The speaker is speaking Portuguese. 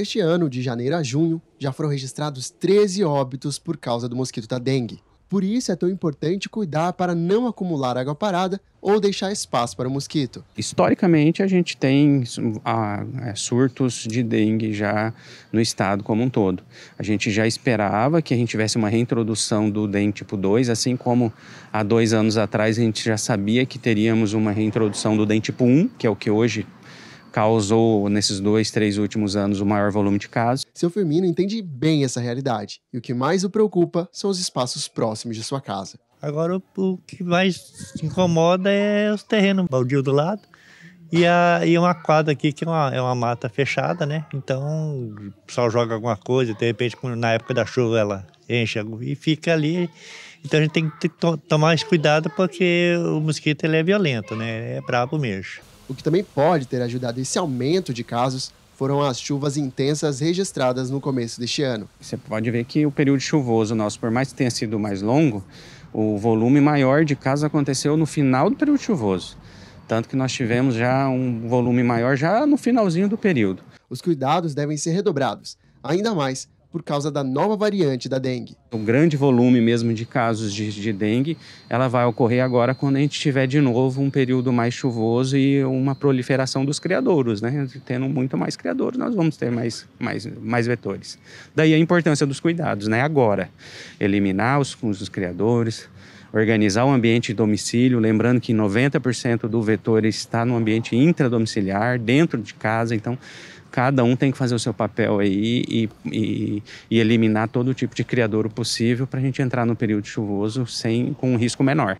Este ano, de janeiro a junho, já foram registrados 13 óbitos por causa do mosquito da dengue. Por isso é tão importante cuidar para não acumular água parada ou deixar espaço para o mosquito. Historicamente, a gente tem é, surtos de dengue já no estado como um todo. A gente já esperava que a gente tivesse uma reintrodução do dengue tipo 2, assim como há dois anos atrás a gente já sabia que teríamos uma reintrodução do dengue tipo 1, que é o que hoje causou, nesses dois, três últimos anos, o maior volume de casos. Seu Firmino entende bem essa realidade e o que mais o preocupa são os espaços próximos de sua casa. Agora, o que mais incomoda é os terrenos baldio do lado e, a, e uma quadra aqui que é uma, é uma mata fechada, né? Então, o pessoal joga alguma coisa, de repente, na época da chuva, ela enche e fica ali. Então a gente tem que tomar mais cuidado porque o mosquito ele é violento, né? É brabo mesmo. O que também pode ter ajudado esse aumento de casos foram as chuvas intensas registradas no começo deste ano. Você pode ver que o período chuvoso nosso, por mais que tenha sido mais longo, o volume maior de casos aconteceu no final do período chuvoso. Tanto que nós tivemos já um volume maior já no finalzinho do período. Os cuidados devem ser redobrados, ainda mais por causa da nova variante da dengue. Um grande volume mesmo de casos de, de, dengue, ela vai ocorrer agora quando a gente tiver de novo um período mais chuvoso e uma proliferação dos criadouros, né? Tendo muito mais criadouros, nós vamos ter mais, mais, mais vetores. Daí a importância dos cuidados, né? Agora, eliminar os, os criadores, organizar o ambiente domicílio, lembrando que 90% do vetor está no ambiente intradomiciliar, dentro de casa, então cada um tem que fazer o seu papel aí e, e, e eliminar todo tipo de criadouro possível para a gente entrar no período chuvoso sem com um risco menor.